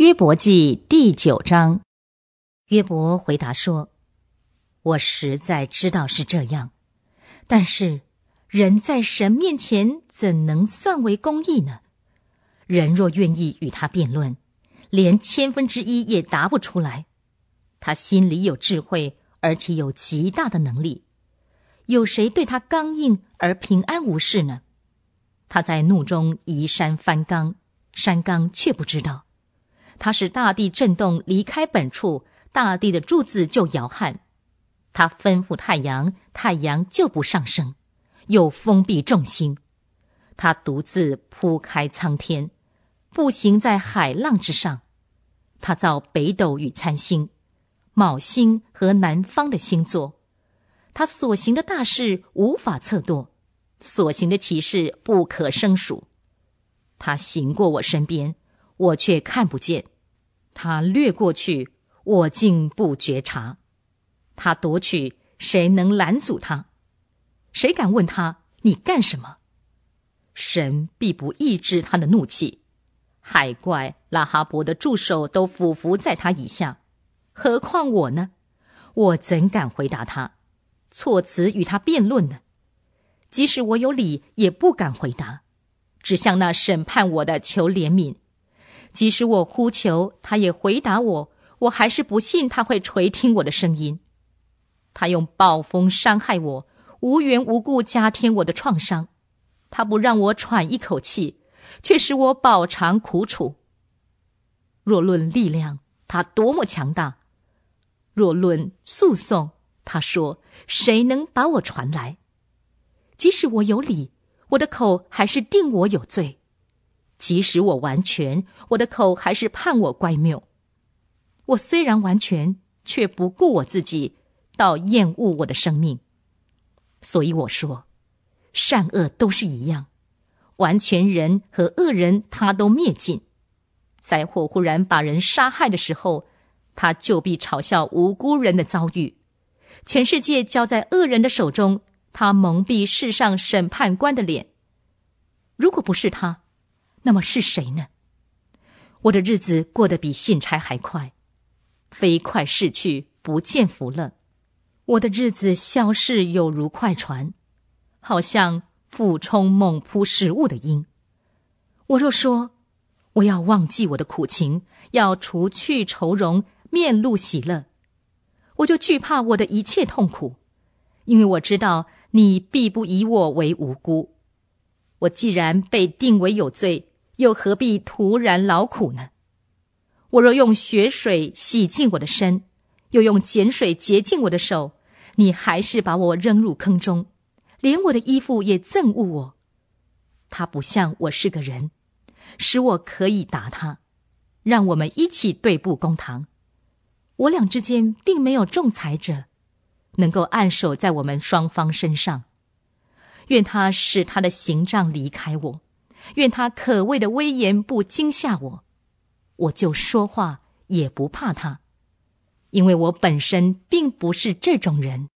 约伯记第九章，约伯回答说：“我实在知道是这样，但是人在神面前怎能算为公义呢？人若愿意与他辩论，连千分之一也答不出来。他心里有智慧，而且有极大的能力。有谁对他刚硬而平安无事呢？他在怒中移山翻冈，山冈却不知道。”他使大地震动，离开本处；大地的柱子就摇撼。他吩咐太阳，太阳就不上升；又封闭众星。他独自铺开苍天，步行在海浪之上。他造北斗与参星、卯星和南方的星座。他所行的大事无法测度，所行的奇事不可胜数。他行过我身边。我却看不见，他掠过去，我竟不觉察。他夺取，谁能拦阻他？谁敢问他你干什么？神必不抑制他的怒气。海怪拉哈伯的助手都俯伏在他以下，何况我呢？我怎敢回答他？措辞与他辩论呢？即使我有理，也不敢回答，只向那审判我的求怜悯。即使我呼求，他也回答我；我还是不信他会垂听我的声音。他用暴风伤害我，无缘无故加添我的创伤。他不让我喘一口气，却使我饱尝苦楚。若论力量，他多么强大；若论诉讼，他说谁能把我传来？即使我有理，我的口还是定我有罪。即使我完全，我的口还是盼我乖谬。我虽然完全，却不顾我自己，到厌恶我的生命。所以我说，善恶都是一样，完全人和恶人他都灭尽。灾祸忽然把人杀害的时候，他就必嘲笑无辜人的遭遇。全世界交在恶人的手中，他蒙蔽世上审判官的脸。如果不是他。那么是谁呢？我的日子过得比信差还快，飞快逝去，不见福乐。我的日子消逝有如快船，好像俯冲猛扑食物的鹰。我若说我要忘记我的苦情，要除去愁容，面露喜乐，我就惧怕我的一切痛苦，因为我知道你必不以我为无辜。我既然被定为有罪。又何必徒然劳苦呢？我若用血水洗净我的身，又用碱水洁净我的手，你还是把我扔入坑中，连我的衣服也憎恶我。他不像我是个人，使我可以打他，让我们一起对簿公堂。我俩之间并没有仲裁者，能够按手在我们双方身上。愿他使他的行杖离开我。愿他可畏的威严不惊吓我，我就说话也不怕他，因为我本身并不是这种人。